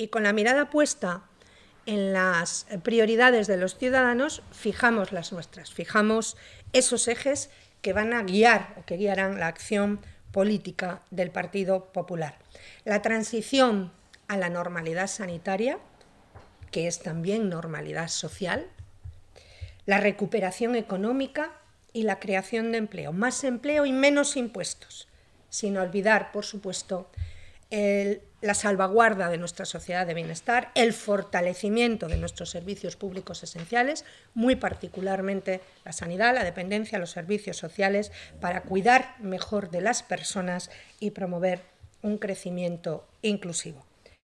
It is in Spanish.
y con la mirada puesta en las prioridades de los ciudadanos, fijamos las nuestras, fijamos esos ejes que van a guiar o que guiarán la acción política del Partido Popular. La transición a la normalidad sanitaria, que es también normalidad social, la recuperación económica y la creación de empleo, más empleo y menos impuestos, sin olvidar, por supuesto, la salvaguarda de nuestra sociedad de bienestar, el fortalecimiento de nuestros servicios públicos esenciales, muy particularmente la sanidad, la dependencia, los servicios sociales, para cuidar mejor de las personas y promover un crecimiento inclusivo.